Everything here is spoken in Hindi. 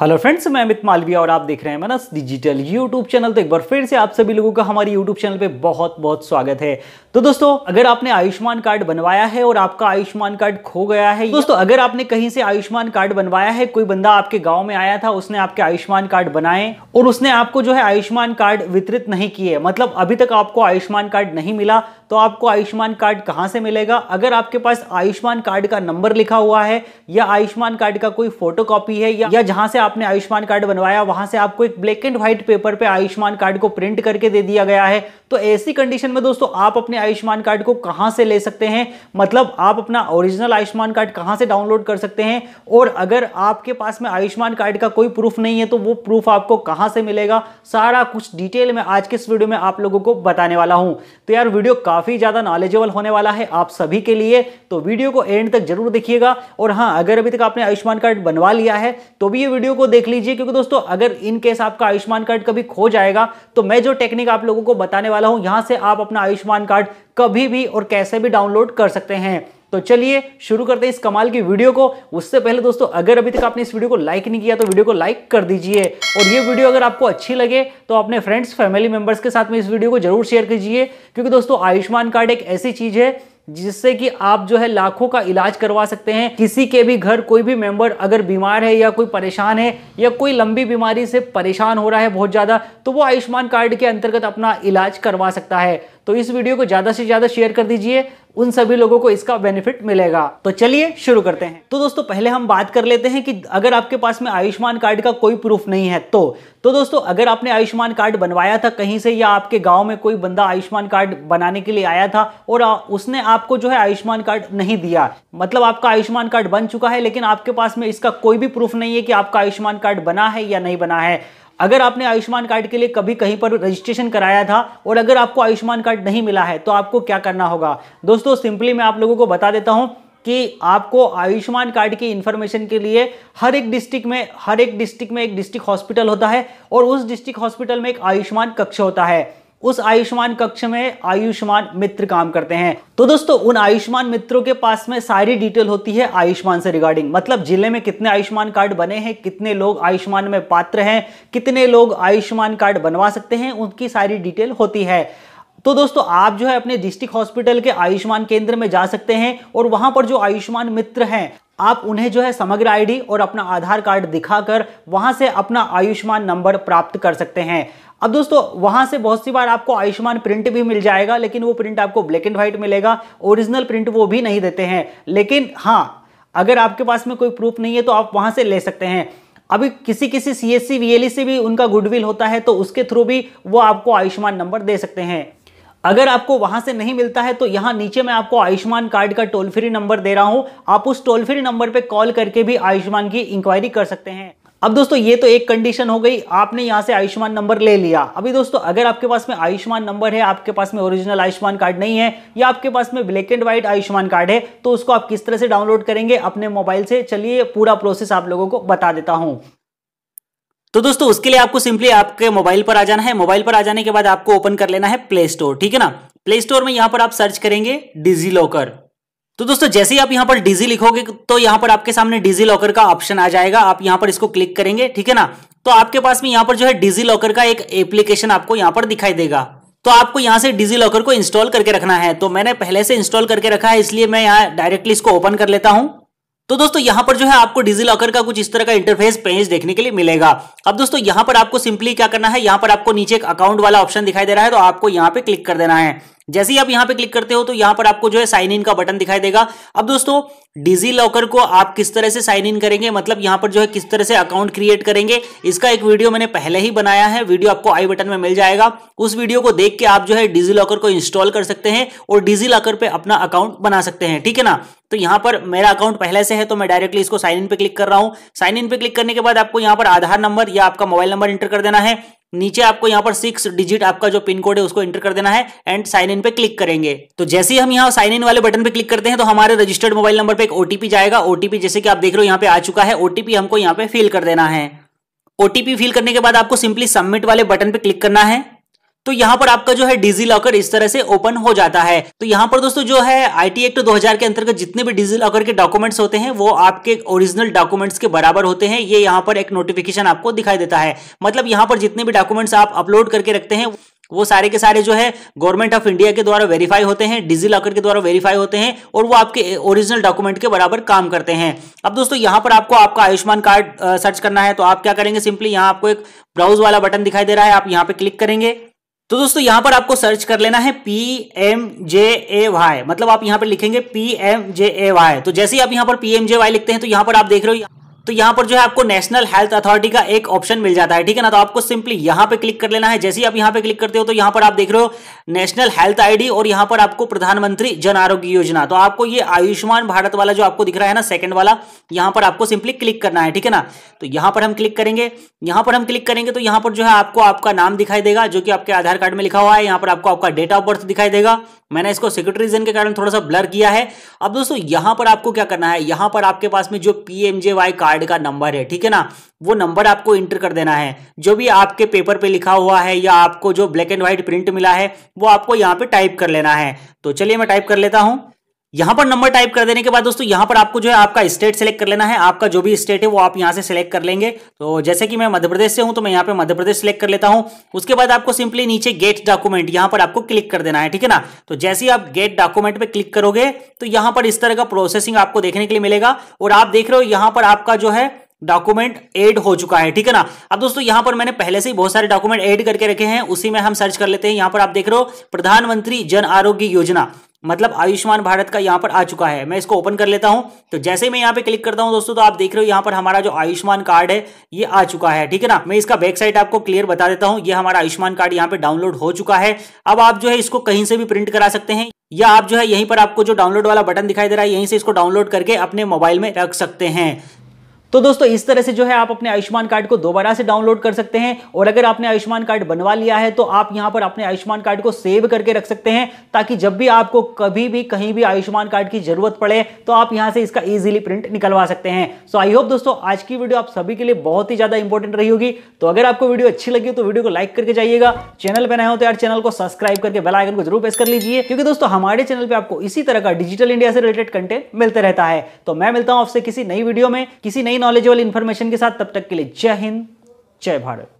हेलो फ्रेंड्स मैं अमित मालविया और आप देख रहे हैं मनस डिजिटल यूट्यूब चैनल तो एक बार फिर से आप सभी लोगों का हमारे यूट्यूब चैनल पे बहुत बहुत स्वागत है तो दोस्तों अगर आपने आयुष्मान कार्ड बनवाया है और आपका आयुष्मान कार्ड खो गया है दोस्तों अगर आपने कहीं से आयुष्मान कार्ड बनवाया है कोई बंदा आपके गाँव में आया था उसने आपके आयुष्मान कार्ड बनाए और उसने आपको जो है आयुष्मान कार्ड वितरित नहीं किए मतलब अभी तक आपको आयुष्मान कार्ड नहीं मिला तो आपको आयुष्मान कार्ड कहाँ से मिलेगा अगर आपके पास आयुष्मान कार्ड का नंबर लिखा हुआ है या आयुष्मान कार्ड का कोई फोटो कॉपी है या, या जहाँ से आपने आयुष्मान कार्ड बनवाया वहाँ से आपको एक ब्लैक एंड व्हाइट पेपर पर पे आयुष्मान कार्ड को प्रिंट करके दे दिया गया है तो ऐसी कंडीशन में दोस्तों आप अपने आयुष्मान कार्ड को कहाँ से ले सकते हैं मतलब आप अपना ओरिजिनल आयुष्मान कार्ड कहाँ से डाउनलोड कर सकते हैं और अगर आपके पास में आयुष्मान कार्ड का कोई प्रूफ नहीं है तो वो प्रूफ आपको कहाँ से मिलेगा सारा कुछ डिटेल में आज के इस वीडियो में आप लोगों को बताने वाला हूँ तो यार वीडियो काफ़ी ज़्यादा नॉलेजेबल होने वाला है आप सभी के लिए तो वीडियो को एंड तक जरूर देखिएगा और हाँ अगर अभी तक आपने आयुष्मान कार्ड बनवा लिया है तो भी ये वीडियो को देख लीजिए क्योंकि दोस्तों अगर इन केस आपका आयुष्मान कार्ड कभी खो जाएगा तो मैं जो टेक्निक आप लोगों को बताने वाला हूँ यहाँ से आप अपना आयुष्मान कार्ड कभी भी और कैसे भी डाउनलोड कर सकते हैं तो चलिए शुरू करते हैं इस कमाल की वीडियो को उससे पहले दोस्तों अगर अभी तक आपने इस वीडियो को लाइक नहीं किया तो वीडियो को लाइक कर दीजिए और ये वीडियो अगर आपको अच्छी लगे तो अपने फ्रेंड्स फैमिली मेंबर्स के साथ में इस वीडियो को जरूर शेयर कीजिए क्योंकि दोस्तों आयुष्मान कार्ड एक ऐसी चीज़ है जिससे कि आप जो है लाखों का इलाज करवा सकते हैं किसी के भी घर कोई भी मेंबर अगर बीमार है या कोई परेशान है या कोई लंबी बीमारी से परेशान हो रहा है बहुत ज़्यादा तो वो आयुष्मान कार्ड के अंतर्गत अपना इलाज करवा सकता है तो इस वीडियो को ज़्यादा से ज़्यादा शेयर कर दीजिए उन सभी लोगों को इसका बेनिफिट मिलेगा तो चलिए शुरू करते हैं तो दोस्तों पहले हम बात कर लेते हैं कि अगर आपके पास में आयुष्मान कार्ड का कोई प्रूफ नहीं है तो तो दोस्तों अगर आपने आयुष्मान कार्ड बनवाया था कहीं से या आपके गांव में कोई बंदा आयुष्मान कार्ड बनाने के लिए आया था और उसने आपको जो है आयुष्मान कार्ड नहीं दिया मतलब आपका आयुष्मान कार्ड बन चुका है लेकिन आपके पास में इसका कोई भी प्रूफ नहीं है कि आपका आयुष्मान कार्ड बना है या नहीं बना है अगर आपने आयुष्मान कार्ड के लिए कभी कहीं पर रजिस्ट्रेशन कराया था और अगर आपको आयुष्मान कार्ड नहीं मिला है तो आपको क्या करना होगा दोस्तों सिंपली मैं आप लोगों को बता देता हूं कि आपको आयुष्मान कार्ड की इन्फॉर्मेशन के लिए हर एक डिस्ट्रिक्ट में हर एक डिस्ट्रिक्ट में एक डिस्ट्रिक्ट हॉस्पिटल होता है और उस डिस्ट्रिक्ट हॉस्पिटल में एक आयुष्मान कक्ष होता है उस आयुष्मान कक्ष में आयुष्मान मित्र काम करते हैं तो दोस्तों उन आयुष्मान मित्रों के पास में सारी डिटेल होती है आयुष्मान से रिगार्डिंग मतलब जिले में कितने आयुष्मान कार्ड बने हैं कितने लोग आयुष्मान में पात्र हैं कितने लोग आयुष्मान कार्ड बनवा सकते हैं उनकी सारी डिटेल होती है तो दोस्तों आप जो है अपने डिस्ट्रिक्ट हॉस्पिटल के आयुष्मान केंद्र में जा सकते हैं और वहां पर जो आयुष्मान मित्र हैं आप उन्हें जो है समग्र आईडी और अपना आधार कार्ड दिखाकर वहां से अपना आयुष्मान नंबर प्राप्त कर सकते हैं अब दोस्तों वहां से बहुत सी बार आपको आयुष्मान प्रिंट भी मिल जाएगा लेकिन वो प्रिंट आपको ब्लैक एंड व्हाइट मिलेगा ओरिजिनल प्रिंट वो भी नहीं देते हैं लेकिन हाँ अगर आपके पास में कोई प्रूफ नहीं है तो आप वहां से ले सकते हैं अभी किसी किसी सी एस e से भी उनका गुडविल होता है तो उसके थ्रू भी वो आपको आयुष्मान नंबर दे सकते हैं अगर आपको वहां से नहीं मिलता है तो यहाँ नीचे मैं आपको आयुष्मान कार्ड का टोल फ्री नंबर दे रहा हूँ आप उस टोल फ्री नंबर पर कॉल करके भी आयुष्मान की इंक्वायरी कर सकते हैं अब दोस्तों ये तो एक कंडीशन हो गई आपने यहाँ से आयुष्मान नंबर ले लिया अभी दोस्तों अगर आपके पास में आयुष्मान नंबर है आपके पास में ओरिजिनल आयुष्मान कार्ड नहीं है या आपके पास में black and white Ayushman card है तो उसको आप किस तरह से डाउनलोड करेंगे अपने मोबाइल से चलिए पूरा प्रोसेस आप लोगों को बता देता हूँ तो दोस्तों उसके लिए आपको सिंपली आपके मोबाइल पर आ जाना है मोबाइल पर आ जाने के बाद आपको ओपन कर लेना है प्ले स्टोर ठीक है ना प्ले स्टोर में यहाँ पर आप सर्च करेंगे डिजी लॉकर तो दोस्तों जैसे ही आप यहां पर डीजी लिखोगे तो यहां पर आपके सामने डीजी लॉकर का ऑप्शन आ जाएगा आप यहां पर इसको क्लिक करेंगे ठीक है ना तो आपके पास में यहां पर जो है डीजी लॉकर का एक एप्लीकेशन आपको यहां पर दिखाई देगा तो आपको यहां से डीजी लॉकर को इंस्टॉल करके रखना है तो मैंने पहले से इंस्टॉल करके रखा है इसलिए मैं यहां डायरेक्टली इसको ओपन कर लेता हूं तो दोस्तों यहां पर जो है आपको डिजी लॉकर का कुछ इस तरह का इंटरफेस पेज देखने के लिए मिलेगा अब दोस्तों यहां पर आपको सिंपली क्या करना है यहां पर आपको नीचे एक अकाउंट वाला ऑप्शन दिखाई दे रहा है तो आपको यहां पे क्लिक कर देना है जैसे ही आप यहां पे क्लिक करते हो तो यहां पर आपको जो है साइन इन का बटन दिखाई देगा अब दोस्तों डिजी लॉकर को आप किस तरह से साइन इन करेंगे मतलब यहां पर जो है किस तरह से अकाउंट क्रिएट करेंगे इसका एक वीडियो मैंने पहले ही बनाया है वीडियो आपको आई बटन में मिल जाएगा उस वीडियो को देख के आप जो है डिजी लॉकर को इंस्टॉल कर सकते हैं और डिजी लॉकर पर अपना अकाउंट बना सकते हैं ठीक है ना तो यहां पर मेरा अकाउंट पहले से है तो मैं डायरेक्टली इसको साइन इन पे क्लिक कर रहा हूं साइन इन पे क्लिक करने के बाद आपको यहां पर आधार नंबर या आपका मोबाइल नंबर एंटर कर देना है नीचे आपको यहाँ पर सिक्स डिजिट आपका जो पिन कोड है उसको एंटर कर देना है एंड साइन इन पे क्लिक करेंगे तो जैसे ही हम यहाँ साइन इन वाले बटन पे क्लिक करते हैं तो हमारे रजिस्टर्ड मोबाइल नंबर पे एक ओटीपी जाएगा ओटीपी जैसे कि आप देख रहे हो यहाँ पे आ चुका है ओटीपी हमको यहाँ पे फिल कर देना है ओटीपी फिल करने के बाद आपको सिंपली सबमिट वाले बटन पे क्लिक करना है तो यहाँ पर आपका जो है डिजी लॉकर इस तरह से ओपन हो जाता है तो यहाँ पर दोस्तों जो है आईटी एक्ट 2000 के अंतर्गत जितने भी डिजी लॉकर के डॉक्यूमेंट्स होते हैं वो आपके ओरिजिनल डॉक्यूमेंट्स के बराबर होते हैं ये यहाँ पर एक नोटिफिकेशन आपको दिखाई देता है मतलब यहाँ पर जितने भी डॉक्यूमेंट्स आप अपलोड करके रखते हैं वो सारे के सारे जो है गवर्नमेंट ऑफ इंडिया के द्वारा वेरीफाई होते हैं डिजी लॉकर के द्वारा वेरीफाई होते हैं और वो आपके ओरिजिनल डॉक्यूमेंट के बराबर काम करते हैं अब दोस्तों यहां पर आपको आपका आयुष्मान कार्ड सर्च करना है तो आप क्या करेंगे सिंपली यहां आपको एक ब्राउज वाला बटन दिखाई दे रहा है आप यहां पे क्लिक करेंगे तो दोस्तों यहां पर आपको सर्च कर लेना है P M J A Y मतलब आप यहां पर लिखेंगे P M J A Y तो जैसे ही आप यहां पर पी एम जे वाई लिखते हैं तो यहां पर आप देख रहे हो तो यहां पर जो है आपको नेशनल हेल्थ अथॉरिटी का एक ऑप्शन मिल जाता है ठीक है ना तो आपको सिंपली यहां पे क्लिक कर लेना है जैसे ही आप यहां पे क्लिक करते हो तो यहां पर आप देख रहे हो नेशनल हेल्थ आईडी और यहां पर आपको प्रधानमंत्री जन आरोग्य योजना तो आपको ये आयुष्मान भारत वाला जो आपको दिख रहा है ना सेकंड वाला यहां पर आपको सिंपली क्लिक करना है ठीक है ना तो यहां पर हम क्लिक करेंगे यहां पर हम क्लिक करेंगे तो यहां पर जो है आपको आपका नाम दिखाई देगा जो कि आपके आधार कार्ड में लिखा हुआ है यहां पर आपको आपका डेट ऑफ बर्थ दिखाई देगा मैंने इसको सिक्योरिटी रीजन के कारण थोड़ा सा ब्लर किया है अब दोस्तों यहां पर आपको क्या करना है यहां पर आपके पास में जो पीएमजेवाई कार्ड का नंबर है ठीक है ना वो नंबर आपको इंटर कर देना है जो भी आपके पेपर पे लिखा हुआ है या आपको जो ब्लैक एंड व्हाइट प्रिंट मिला है वो आपको यहाँ पे टाइप कर लेना है तो चलिए मैं टाइप कर लेता हूं यहां पर नंबर टाइप कर देने के बाद दोस्तों यहां पर आपको जो है आपका स्टेट सेलेक्ट कर लेना है आपका जो भी स्टेट है वो आप यहां से सिलेक्ट कर लेंगे तो जैसे कि मैं मध्य प्रदेश से हूं तो मैं यहां पे मध्य प्रदेश कर लेता हूं उसके बाद आपको सिंपली नीचे गेट डॉक्यूमेंट यहां पर आपको क्लिक कर देना है ठीक है ना तो जैसे ही आप गेट डॉक्यूमेंट पर क्लिक करोगे तो यहां पर इस तरह का प्रोसेसिंग आपको देखने के लिए मिलेगा और आप देख रहे हो यहां पर आपका जो है डॉक्यूमेंट ऐड हो चुका है ठीक है ना अब दोस्तों यहां पर मैंने पहले से ही बहुत सारे डॉक्यूमेंट ऐड करके रखे हैं उसी में हम सर्च कर लेते हैं यहां पर आप देख रहे हो प्रधानमंत्री जन आरोग्य योजना मतलब आयुष्मान भारत का यहाँ पर आ चुका है मैं इसको ओपन कर लेता हूँ तो जैसे मैं यहाँ पे क्लिक करता हूँ दोस्तों तो आप देख रहे हो यहाँ पर हमारा जो आयुष्मान कार्ड है ये आ चुका है ठीक है ना मैं इसका बैक साइड आपको क्लियर बता देता हूँ ये हमारा आयुष्मान कार्ड यहाँ पे डाउनलोड हो चुका है अब आप जो है इसको कहीं से भी प्रिंट करा सकते हैं या आप जो है यहीं पर आपको जो डाउनलोड वाला बटन दिखाई दे रहा है यहीं से इसको डाउनलोड करके अपने मोबाइल में रख सकते हैं तो दोस्तों इस तरह से जो है आप अपने आयुष्मान कार्ड को दोबारा से डाउनलोड कर सकते हैं और अगर आपने आयुष्मान कार्ड बनवा लिया है तो आप यहां पर अपने आयुष्मान कार्ड को सेव करके रख सकते हैं ताकि जब भी आपको कभी भी कहीं भी आयुष्मान कार्ड की जरूरत पड़े तो आप यहां से इसका इजीली प्रिंट निकलवा सकते हैं सो आई होप दोस्तों आज की वीडियो आप सभी के लिए बहुत ही ज्यादा इंपॉर्टेंट रही होगी तो अगर आपको वीडियो अच्छी लगी तो वीडियो को लाइक करके जाइएगा चैनल पर नए हो तो यार चैनल को सब्सक्राइब करके बेलाइकन को जरूर प्रेस कर लीजिए क्योंकि दोस्तों हमारे चैनल पर आपको इसी तरह का डिजिटल इंडिया से रिलेटेड कंटेंट मिलते रहता है तो मैं मिलता हूं आपसे किसी नई वीडियो में किसी नई नई नॉलेजेबल इन्फॉर्मेशन के साथ तब तक के लिए जय हिंद जय भारत